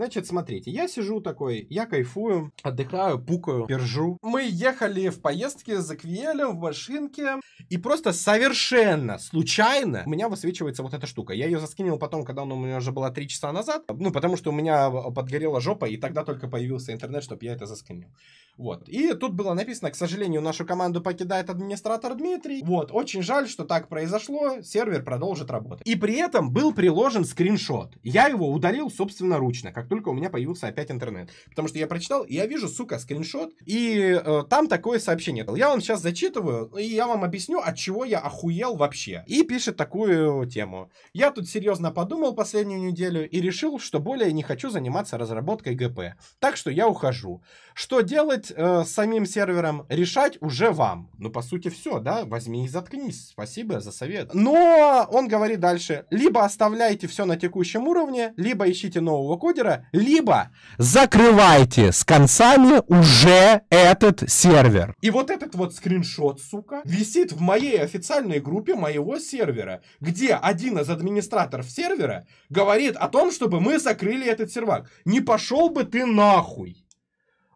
Значит, смотрите, я сижу такой, я кайфую, отдыхаю, пукаю, пержу. Мы ехали в поездке за Квиелем в машинке, и просто совершенно случайно у меня высвечивается вот эта штука. Я ее заскинил потом, когда она у меня уже была 3 часа назад, ну, потому что у меня подгорела жопа, и тогда только появился интернет, чтобы я это заскинил. Вот. И тут было написано, к сожалению, нашу команду покидает администратор Дмитрий. Вот. Очень жаль, что так произошло. Сервер продолжит работать. И при этом был приложен скриншот. Я его удалил собственноручно, как только у меня появился опять интернет. Потому что я прочитал, и я вижу, сука, скриншот. И э, там такое сообщение. Я вам сейчас зачитываю, и я вам объясню, от чего я охуел вообще. И пишет такую тему. Я тут серьезно подумал последнюю неделю и решил, что более не хочу заниматься разработкой ГП. Так что я ухожу. Что делать? делать э, с самим сервером, решать уже вам. Ну, по сути, все, да, возьми и заткнись. Спасибо за совет. Но он говорит дальше, либо оставляйте все на текущем уровне, либо ищите нового кодера, либо закрывайте с концами уже этот сервер. И вот этот вот скриншот, сука, висит в моей официальной группе моего сервера, где один из администраторов сервера говорит о том, чтобы мы закрыли этот сервак. Не пошел бы ты нахуй.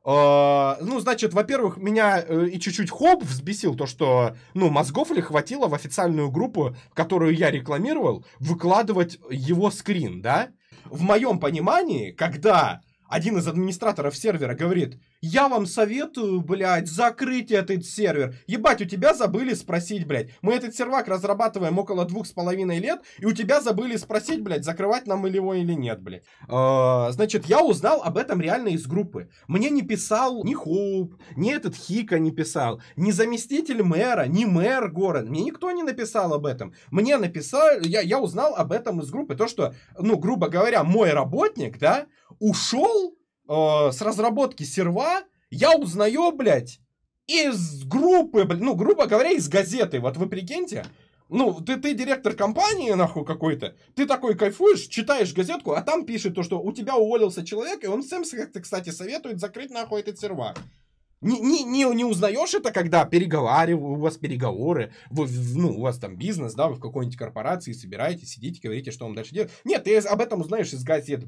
А, ну, значит, во-первых, меня э, и чуть-чуть хоп взбесил то, что, ну, мозгов ли хватило в официальную группу, которую я рекламировал, выкладывать его скрин, да? В моем понимании, когда один из администраторов сервера говорит, я вам советую, блядь, закрыть этот сервер. Ебать, у тебя забыли спросить, блядь. Мы этот сервак разрабатываем около двух с половиной лет, и у тебя забыли спросить, блядь, закрывать нам его или нет, блядь. Э, значит, я узнал об этом реально из группы. Мне не писал ни Хоуп, ни этот Хика не писал, ни заместитель мэра, ни мэр города. Мне никто не написал об этом. Мне написали, я, я узнал об этом из группы. То, что, ну, грубо говоря, мой работник, да, ушел э, с разработки серва я узнаю, блядь, из группы, блядь, ну, грубо говоря, из газеты. Вот вы прикиньте, ну, ты, ты директор компании, нахуй, какой-то, ты такой кайфуешь, читаешь газетку, а там пишет то, что у тебя уволился человек, и он всем, кстати, советует закрыть, нахуй, этот сервак. Не, не, не, не узнаешь это, когда переговариваю, у вас переговоры, вы, ну, у вас там бизнес, да, вы в какой-нибудь корпорации собираетесь, сидите, говорите, что вам дальше делать. Нет, ты об этом узнаешь из газеты,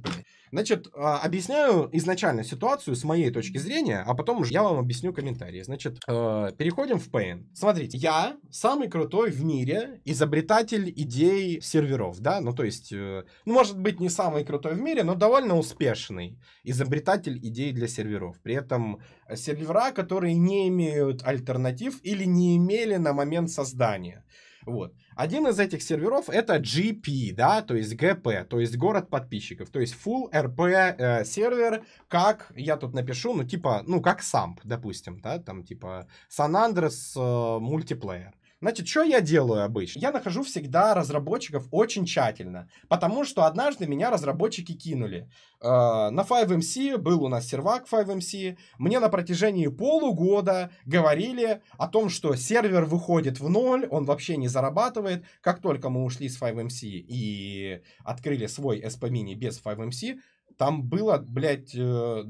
Значит, а, объясняю изначально ситуацию с моей точки зрения, а потом уже я вам объясню комментарии. Значит, э, переходим в Pain. Смотрите, я самый крутой в мире изобретатель идей серверов, да, ну, то есть, э, ну, может быть, не самый крутой в мире, но довольно успешный изобретатель идей для серверов. При этом сервера которые не имеют альтернатив или не имели на момент создания. Вот. Один из этих серверов это GP, да, то есть GP, то есть город подписчиков, то есть full RP э, сервер, как я тут напишу, ну типа, ну как SAMP, допустим, да, там типа San Andreas э, мультиплеер. Значит, что я делаю обычно? Я нахожу всегда разработчиков очень тщательно, потому что однажды меня разработчики кинули. Э, на 5MC был у нас сервак 5MC, мне на протяжении полугода говорили о том, что сервер выходит в ноль, он вообще не зарабатывает. Как только мы ушли с 5MC и открыли свой SP Mini без 5MC, там было, блядь, э,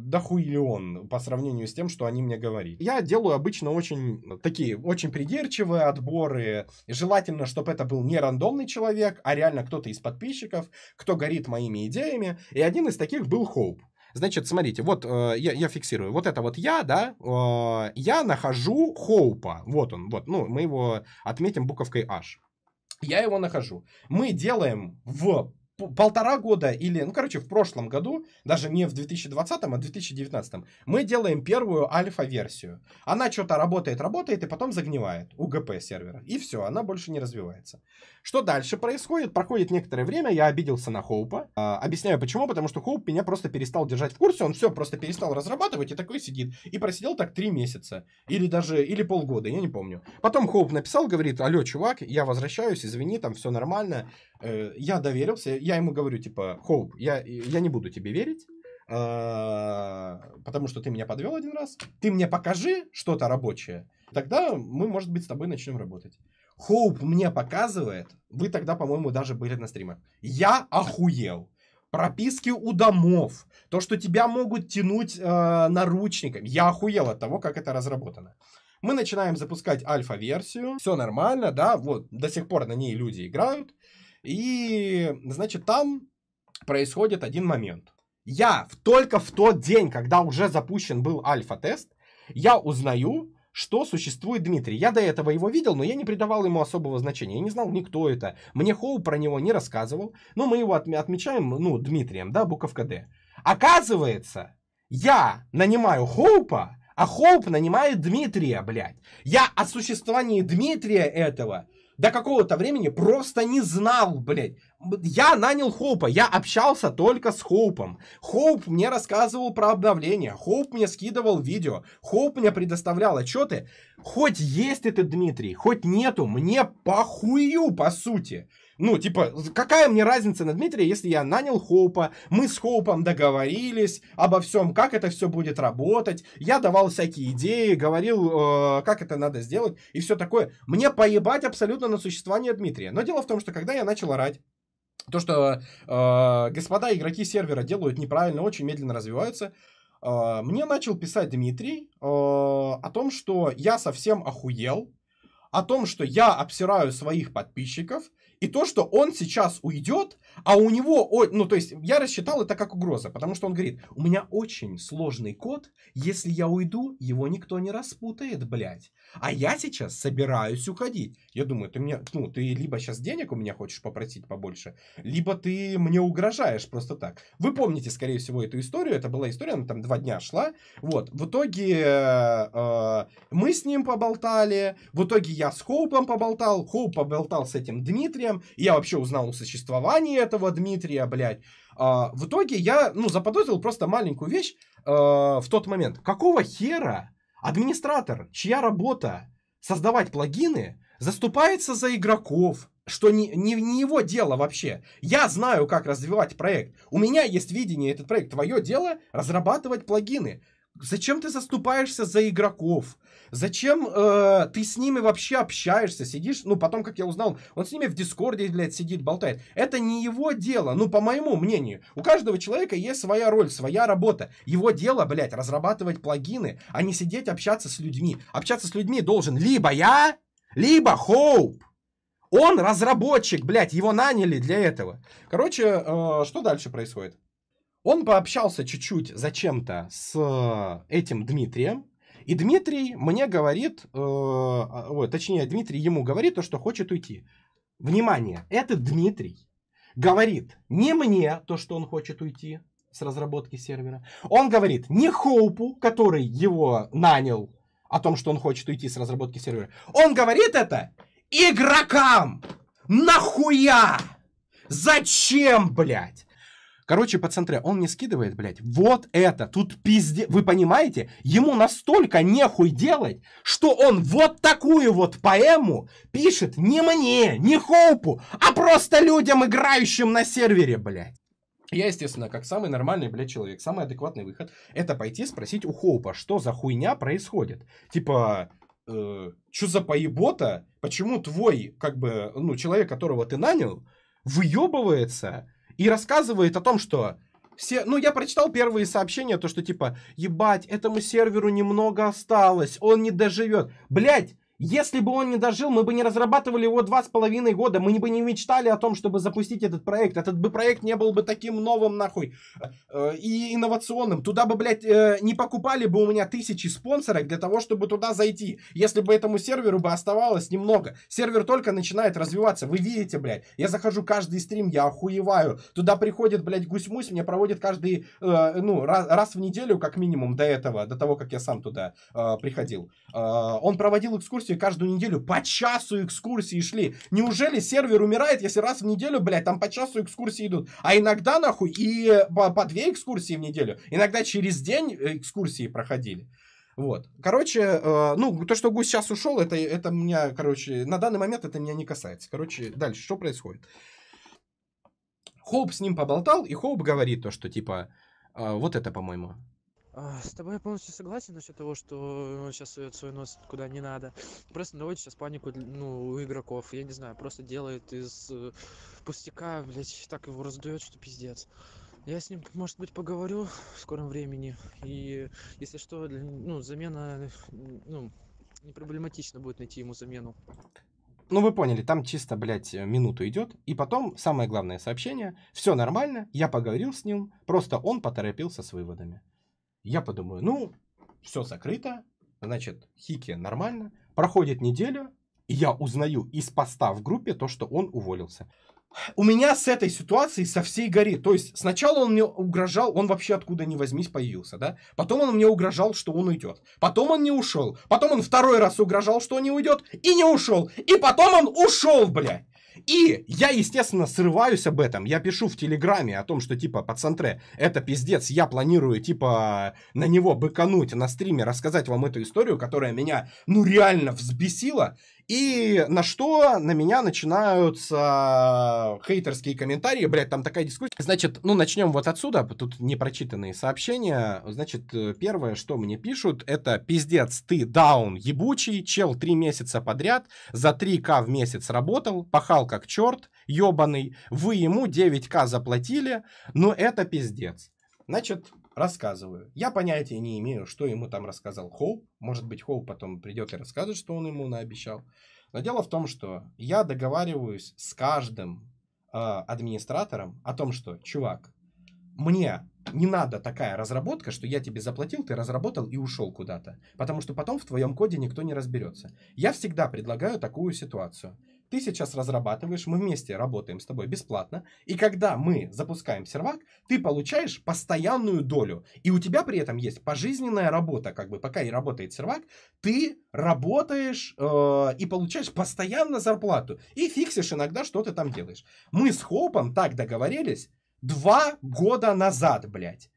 по сравнению с тем, что они мне говорили. Я делаю обычно очень ну, такие, очень придирчивые отборы. Желательно, чтобы это был не рандомный человек, а реально кто-то из подписчиков, кто горит моими идеями. И один из таких был Хоуп. Значит, смотрите, вот э, я, я фиксирую. Вот это вот я, да, э, я нахожу Хоупа. Вот он, вот, ну, мы его отметим буковкой H. Я его нахожу. Мы делаем в полтора года или, ну, короче, в прошлом году, даже не в 2020, а в 2019, мы делаем первую альфа-версию. Она что-то работает, работает и потом загнивает у ГП сервера. И все, она больше не развивается. Что дальше происходит? Проходит некоторое время, я обиделся на Хоупа. А, объясняю почему, потому что Хоуп меня просто перестал держать в курсе, он все просто перестал разрабатывать и такой сидит. И просидел так три месяца. Или даже, или полгода, я не помню. Потом Хоуп написал, говорит, алло, чувак, я возвращаюсь, извини, там все нормально, Э, я доверился, я ему говорю, типа, Хоуп, я, я не буду тебе верить, а, потому что ты меня подвел один раз, ты мне покажи что-то рабочее, тогда мы, может быть, с тобой начнем работать. Хоуп мне показывает, вы тогда, по-моему, даже были на стримах. Я охуел. Прописки у домов, то, что тебя могут тянуть э, наручниками. Я охуел от того, как это разработано. Мы начинаем запускать альфа-версию, все нормально, да, вот до сих пор на ней люди играют. И, значит, там происходит один момент. Я только в тот день, когда уже запущен был альфа-тест, я узнаю, что существует Дмитрий. Я до этого его видел, но я не придавал ему особого значения. Я не знал никто это. Мне Хоу про него не рассказывал. Но мы его отм- отмечаем, ну, Дмитрием, да, буковка «Д». Оказывается, я нанимаю Хоупа, а Хоуп нанимает Дмитрия, блядь. Я о существовании Дмитрия этого до какого-то времени просто не знал, блядь. Я нанял Хоупа, я общался только с Хоупом. Хоуп мне рассказывал про обновления, Хоуп мне скидывал видео, Хоуп мне предоставлял отчеты. Хоть есть это Дмитрий, хоть нету, мне похую по сути. Ну, типа, какая мне разница на Дмитрия, если я нанял Хоупа, мы с Хоупом договорились обо всем, как это все будет работать, я давал всякие идеи, говорил, э, как это надо сделать и все такое. Мне поебать абсолютно на существование Дмитрия. Но дело в том, что когда я начал орать, то, что э, господа игроки сервера делают неправильно, очень медленно развиваются, э, мне начал писать Дмитрий э, о том, что я совсем охуел, о том, что я обсираю своих подписчиков, и то, что он сейчас уйдет, а у него, ну, то есть, я рассчитал это как угроза, потому что он говорит, у меня очень сложный код, если я уйду, его никто не распутает, блядь. А я сейчас собираюсь уходить. Я думаю, ты мне, ну, ты либо сейчас денег у меня хочешь попросить побольше, либо ты мне угрожаешь просто так. Вы помните, скорее всего, эту историю, это была история, она там два дня шла. Вот, в итоге э, э мы с ним поболтали, в итоге я с Хоупом поболтал, Хоуп поболтал с этим Дмитрием, я вообще узнал о существовании этого Дмитрия, блядь. А, в итоге я, ну, заподозрил просто маленькую вещь а, в тот момент. Какого хера администратор, чья работа создавать плагины, заступается за игроков, что не, не, не его дело вообще. Я знаю, как развивать проект. У меня есть видение, этот проект. Твое дело разрабатывать плагины. Зачем ты заступаешься за игроков? Зачем э, ты с ними вообще общаешься? Сидишь, ну, потом, как я узнал, он с ними в Дискорде, блядь, сидит, болтает. Это не его дело, ну, по моему мнению. У каждого человека есть своя роль, своя работа. Его дело, блядь, разрабатывать плагины, а не сидеть общаться с людьми. Общаться с людьми должен либо я, либо Хоуп. Он разработчик, блядь, его наняли для этого. Короче, э, что дальше происходит? Он пообщался чуть-чуть зачем-то с э, этим Дмитрием, и Дмитрий мне говорит, э, а, о, точнее, Дмитрий ему говорит то, что хочет уйти. Внимание, этот Дмитрий говорит не мне то, что он хочет уйти с разработки сервера. Он говорит не Хоупу, который его нанял, о том, что он хочет уйти с разработки сервера. Он говорит это игрокам! Нахуя? Зачем, блядь? Короче, по центре он мне скидывает, блядь, вот это, тут пизде... Вы понимаете? Ему настолько нехуй делать, что он вот такую вот поэму пишет не мне, не Хоупу, а просто людям, играющим на сервере, блядь. Я, естественно, как самый нормальный, блядь, человек, самый адекватный выход, это пойти спросить у Хоупа, что за хуйня происходит. Типа, э, что за поебота? Почему твой, как бы, ну, человек, которого ты нанял, выебывается и рассказывает о том, что все, ну, я прочитал первые сообщения, то, что, типа, ебать, этому серверу немного осталось, он не доживет. Блять, если бы он не дожил, мы бы не разрабатывали его два с половиной года, мы бы не мечтали о том, чтобы запустить этот проект. Этот бы проект не был бы таким новым, нахуй, э, и инновационным. Туда бы, блядь, э, не покупали бы у меня тысячи спонсоров для того, чтобы туда зайти. Если бы этому серверу бы оставалось немного. Сервер только начинает развиваться. Вы видите, блядь, я захожу каждый стрим, я охуеваю. Туда приходит, блядь, гусь-мусь, меня проводит каждый, э, ну, раз, раз в неделю, как минимум, до этого, до того, как я сам туда э, приходил. Э, он проводил экскурсию экскурсии каждую неделю. По часу экскурсии шли. Неужели сервер умирает, если раз в неделю, блядь, там по часу экскурсии идут? А иногда, нахуй, и по, э, по две экскурсии в неделю. Иногда через день э, экскурсии проходили. Вот. Короче, э, ну, то, что Гусь сейчас ушел, это, это меня, короче, на данный момент это меня не касается. Короче, дальше, что происходит? Хоуп с ним поболтал, и Хоуп говорит то, что, типа, э, вот это, по-моему, а, с тобой я полностью согласен насчет того что он сейчас сует свой нос куда не надо просто наводит сейчас панику ну у игроков я не знаю просто делает из э, пустяка блять так его раздаёт что пиздец я с ним может быть поговорю в скором времени и если что ну замена э, ну не проблематично будет найти ему замену ну вы поняли, там чисто, блядь, э, минуту идет, и потом самое главное сообщение, все нормально, я поговорил с ним, просто он поторопился с выводами. Я подумаю, ну, все закрыто, значит, Хики нормально. Проходит неделю, и я узнаю из поста в группе то, что он уволился. У меня с этой ситуацией со всей гори. То есть сначала он мне угрожал, он вообще откуда ни возьмись появился, да? Потом он мне угрожал, что он уйдет. Потом он не ушел. Потом он второй раз угрожал, что он не уйдет, и не ушел. И потом он ушел, блядь. И я, естественно, срываюсь об этом. Я пишу в Телеграме о том, что, типа, пацантре, это пиздец, я планирую, типа, на него быкануть на стриме, рассказать вам эту историю, которая меня, ну, реально взбесила. И на что на меня начинаются хейтерские комментарии. блять, там такая дискуссия. Значит, ну начнем вот отсюда. Тут непрочитанные сообщения. Значит, э, первое, что мне пишут, это пиздец, ты даун ебучий, чел три месяца подряд, за 3к в месяц работал, пахал как черт, ебаный, вы ему 9к заплатили, но это пиздец. Значит, рассказываю. Я понятия не имею, что ему там рассказал Хоуп. Может быть, Хоуп потом придет и расскажет, что он ему наобещал. Но дело в том, что я договариваюсь с каждым э, администратором о том, что, чувак, мне не надо такая разработка, что я тебе заплатил, ты разработал и ушел куда-то. Потому что потом в твоем коде никто не разберется. Я всегда предлагаю такую ситуацию ты сейчас разрабатываешь, мы вместе работаем с тобой бесплатно, и когда мы запускаем сервак, ты получаешь постоянную долю, и у тебя при этом есть пожизненная работа, как бы пока и работает сервак, ты работаешь э, и получаешь постоянно зарплату, и фиксишь иногда, что ты там делаешь. Мы с Хоупом так договорились два года назад, блядь.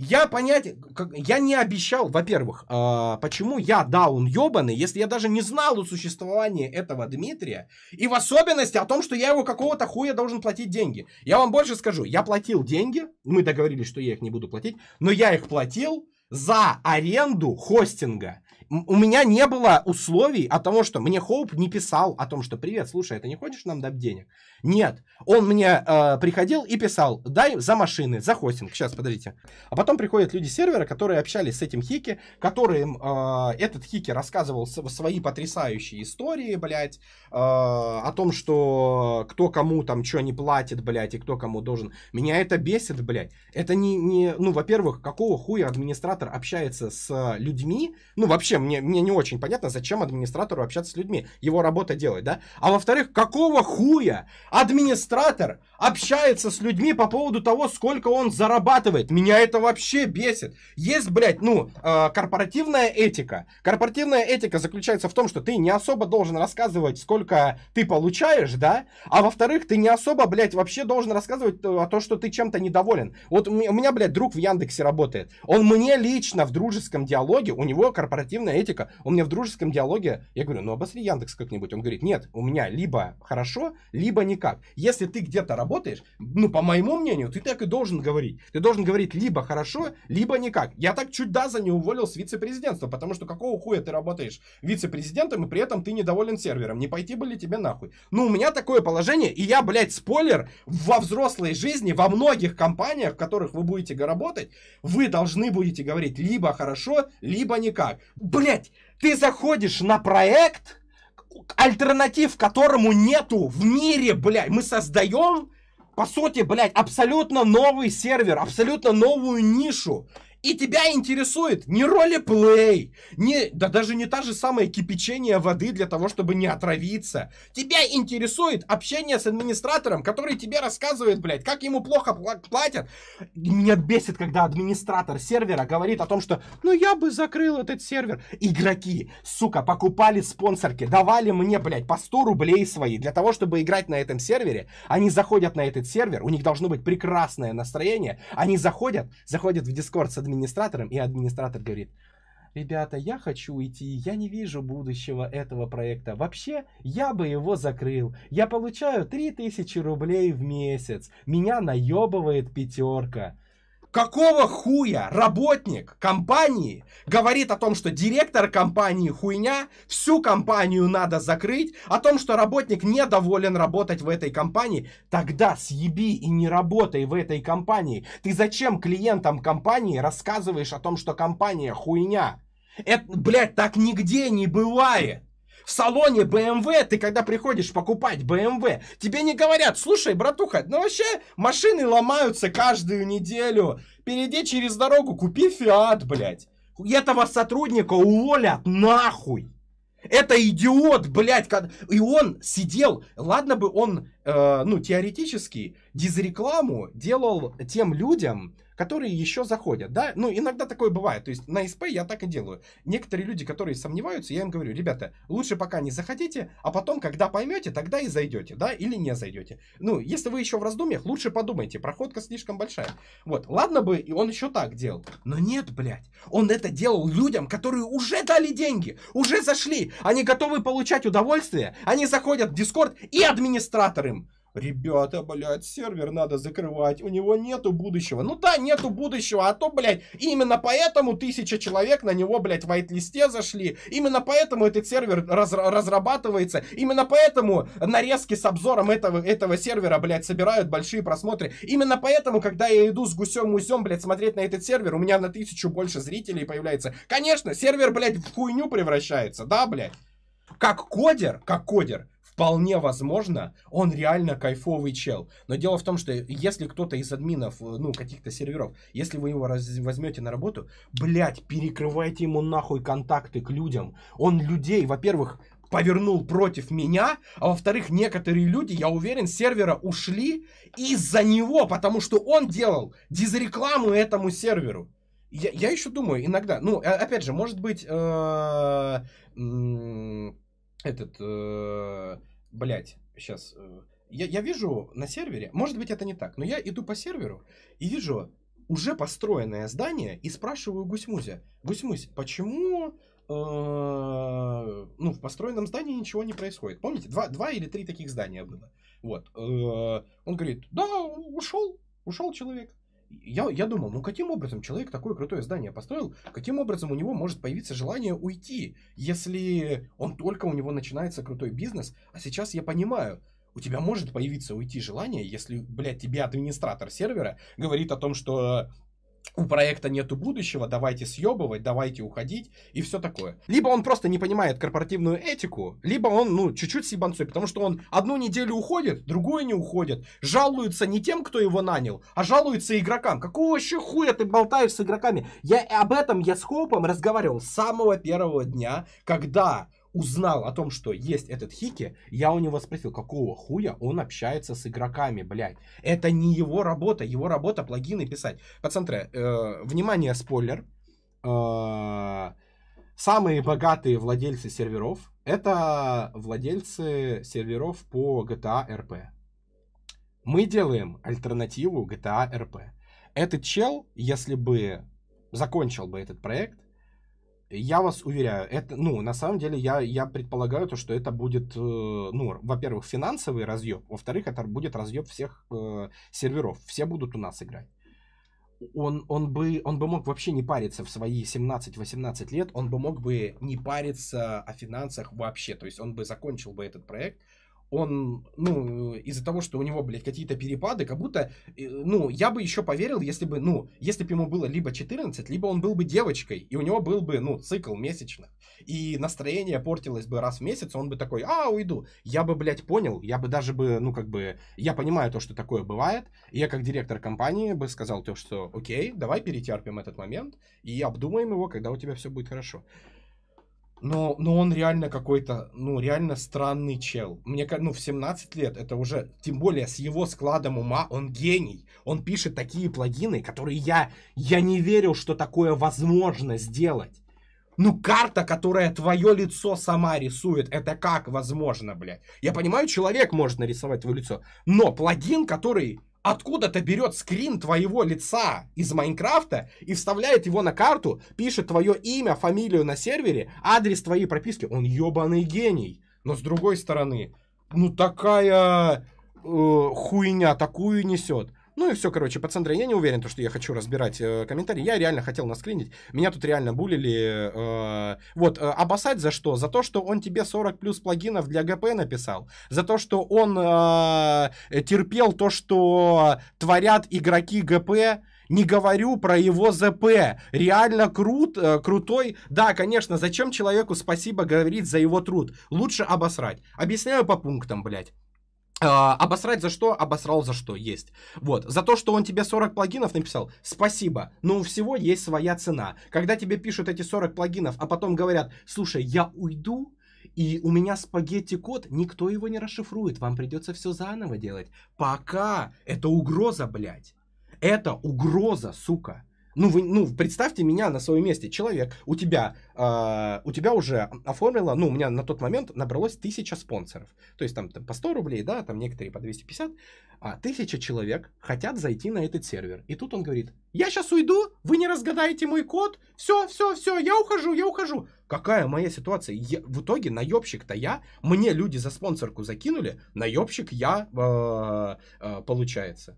Я понять, я не обещал, во-первых, а, почему я даун ебаный, если я даже не знал о существовании этого Дмитрия, и в особенности о том, что я его какого-то хуя должен платить деньги. Я вам больше скажу, я платил деньги, мы договорились, что я их не буду платить, но я их платил за аренду хостинга у меня не было условий о том, что мне Хоуп не писал о том, что привет, слушай, а ты не хочешь нам дать денег? Нет. Он мне э, приходил и писал, дай за машины, за хостинг. Сейчас, подождите. А потом приходят люди сервера, которые общались с этим хики, которым э, этот хики рассказывал свои потрясающие истории, блядь, э, о том, что кто кому там что не платит, блядь, и кто кому должен. Меня это бесит, блядь. Это не, не ну, во-первых, какого хуя администратор общается с людьми, ну, вообще зачем, мне, мне не очень понятно, зачем администратору общаться с людьми, его работа делать, да? А во-вторых, какого хуя администратор общается с людьми по поводу того, сколько он зарабатывает. Меня это вообще бесит. Есть, блядь, ну, а, корпоративная этика. Корпоративная этика заключается в том, что ты не особо должен рассказывать, сколько ты получаешь, да? А во-вторых, ты не особо, блядь, вообще должен рассказывать э, о том, что ты чем-то недоволен. Вот у меня, блядь, друг в Яндексе работает. Он мне лично в дружеском диалоге, у него корпоративная этика, у меня в дружеском диалоге, я говорю, ну обосри Яндекс как-нибудь. Он говорит, нет, у меня либо хорошо, либо никак. Если ты где-то работаешь, работаешь, ну, по моему мнению, ты так и должен говорить. Ты должен говорить либо хорошо, либо никак. Я так чуть даже не уволил с вице-президентства, потому что какого хуя ты работаешь вице-президентом, и при этом ты недоволен сервером. Не пойти бы ли тебе нахуй? Ну, у меня такое положение, и я, блядь, спойлер, во взрослой жизни, во многих компаниях, в которых вы будете работать, вы должны будете говорить либо хорошо, либо никак. Блядь, ты заходишь на проект, альтернатив которому нету в мире, блядь. Мы создаем по сути, блядь, абсолютно новый сервер, абсолютно новую нишу. И тебя интересует не ролеплей, не, да даже не та же самая кипячение воды для того, чтобы не отравиться. Тебя интересует общение с администратором, который тебе рассказывает, блядь, как ему плохо платят. Меня бесит, когда администратор сервера говорит о том, что «ну я бы закрыл этот сервер». Игроки, сука, покупали спонсорки, давали мне, блядь, по 100 рублей свои для того, чтобы играть на этом сервере. Они заходят на этот сервер, у них должно быть прекрасное настроение. Они заходят, заходят в дискорд с администратором, администратором, и администратор говорит, ребята, я хочу уйти, я не вижу будущего этого проекта. Вообще, я бы его закрыл. Я получаю 3000 рублей в месяц, меня наебывает пятерка. Какого хуя работник компании говорит о том, что директор компании хуйня, всю компанию надо закрыть, о том, что работник недоволен работать в этой компании, тогда съеби и не работай в этой компании. Ты зачем клиентам компании рассказываешь о том, что компания хуйня? Это, блядь, так нигде не бывает. В салоне BMW эм ты когда приходишь покупать BMW, эм тебе не говорят, слушай, братуха, ну вообще машины ломаются каждую неделю. Перейди через дорогу, купи Фиат, блядь. Этого сотрудника уволят нахуй. Это идиот, блядь, и он сидел, ладно бы он Э, ну, теоретически дизрекламу делал тем людям, которые еще заходят, да, ну, иногда такое бывает, то есть на СП я так и делаю. Некоторые люди, которые сомневаются, я им говорю, ребята, лучше пока не заходите, а потом, когда поймете, тогда и зайдете, да, или не зайдете. Ну, если вы еще в раздумьях, лучше подумайте, проходка слишком большая. Вот, ладно бы, и он еще так делал, но нет, блядь, он это делал людям, которые уже дали деньги, уже зашли, они готовы получать удовольствие, они заходят в Дискорд, и администратор им Ребята, блядь, сервер надо закрывать, у него нету будущего. Ну да, нету будущего, а то, блядь, именно поэтому тысяча человек на него, блядь, в вайт-листе зашли. Именно поэтому этот сервер раз разрабатывается. Именно поэтому нарезки с обзором этого, этого сервера, блядь, собирают большие просмотры. Именно поэтому, когда я иду с гусем-мусем, блядь, смотреть на этот сервер, у меня на тысячу больше зрителей появляется. Конечно, сервер, блядь, в хуйню превращается, да, блядь? Как кодер, как кодер, вполне возможно, он реально кайфовый чел. Но дело в том, что если кто-то из админов, э, ну, каких-то серверов, если вы его раз- возьмете на работу, блядь, перекрывайте ему нахуй контакты к людям. Он людей, во-первых, повернул против меня, а во-вторых, некоторые люди, я уверен, с сервера ушли из-за него, потому что он делал дизрекламу этому серверу. Я, я еще думаю иногда, ну, опять же, может быть, э, этот, э, блядь, сейчас, э, я, я вижу на сервере, может быть это не так, но я иду по серверу и вижу уже построенное здание и спрашиваю Гусьмузя, Гусьмузь, почему э, ну, в построенном здании ничего не происходит? Помните, два, два или три таких здания было. Вот. Э, он говорит, да, ушел, ушел человек я, я думал, ну каким образом человек такое крутое здание построил, каким образом у него может появиться желание уйти, если он только у него начинается крутой бизнес, а сейчас я понимаю, у тебя может появиться уйти желание, если, блядь, тебе администратор сервера говорит о том, что у проекта нету будущего, давайте съебывать, давайте уходить и все такое. Либо он просто не понимает корпоративную этику, либо он, ну, чуть-чуть сибанцой, потому что он одну неделю уходит, другую не уходит, жалуется не тем, кто его нанял, а жалуется игрокам. Какого вообще хуя ты болтаешь с игроками? Я об этом я с Хопом разговаривал с самого первого дня, когда узнал о том, что есть этот Хики, я у него спросил, какого хуя он общается с игроками, блядь. Это не его работа, его работа плагины писать. Пацаны, э, внимание, спойлер. Э, самые богатые владельцы серверов это владельцы серверов по GTA RP. Мы делаем альтернативу GTA RP. Этот чел, если бы закончил бы этот проект, я вас уверяю, это, ну, на самом деле, я, я предполагаю то, что это будет, э, ну, во-первых, финансовый разъеб, во-вторых, это будет разъеб всех э, серверов, все будут у нас играть. Он, он, бы, он бы мог вообще не париться в свои 17-18 лет, он бы мог бы не париться о финансах вообще, то есть он бы закончил бы этот проект, он, ну, из-за того, что у него, блядь, какие-то перепады, как будто, э, ну, я бы еще поверил, если бы, ну, если бы ему было либо 14, либо он был бы девочкой, и у него был бы, ну, цикл месячных, и настроение портилось бы раз в месяц, он бы такой, а, уйду. Я бы, блядь, понял, я бы даже бы, ну, как бы, я понимаю то, что такое бывает, и я как директор компании бы сказал то, что, окей, давай перетерпим этот момент и обдумаем его, когда у тебя все будет хорошо но, но он реально какой-то, ну, реально странный чел. Мне, ну, в 17 лет это уже, тем более с его складом ума, он гений. Он пишет такие плагины, которые я, я не верил, что такое возможно сделать. Ну, карта, которая твое лицо сама рисует, это как возможно, блядь? Я понимаю, человек может нарисовать твое лицо, но плагин, который откуда-то берет скрин твоего лица из Майнкрафта и вставляет его на карту, пишет твое имя, фамилию на сервере, адрес твоей прописки. Он ебаный гений. Но с другой стороны, ну такая э, хуйня такую несет. Ну и все, короче, пацаны, я не уверен, то, что я хочу разбирать э, комментарии. Я реально хотел наскринить. Меня тут реально булили. Э, вот, э, обоссать за что? За то, что он тебе 40 плюс плагинов для ГП написал. За то, что он э, э терпел то, что творят игроки ГП. Не говорю про его ЗП. Реально крут, э, крутой. Да, конечно, зачем человеку спасибо говорить за его труд? Лучше обосрать. Объясняю по пунктам, блядь. А, обосрать за что? Обосрал за что? Есть. Вот. За то, что он тебе 40 плагинов написал, спасибо, но у всего есть своя цена. Когда тебе пишут эти 40 плагинов, а потом говорят, слушай, я уйду, и у меня спагетти-код, никто его не расшифрует, вам придется все заново делать. Пока! Это угроза, блядь. Это угроза, сука. Ну, вы, ну, представьте меня на своем месте. Человек, у тебя, э, у тебя уже оформило, ну, у меня на тот момент набралось тысяча спонсоров. То есть там, там по 100 рублей, да, там некоторые по 250. А тысяча человек хотят зайти на этот сервер. И тут он говорит, я сейчас уйду, вы не разгадаете мой код, все, все, все, я ухожу, я ухожу. Какая моя ситуация? Я, в итоге наебщик-то я, мне люди за спонсорку закинули, наебщик я, э, э, получается.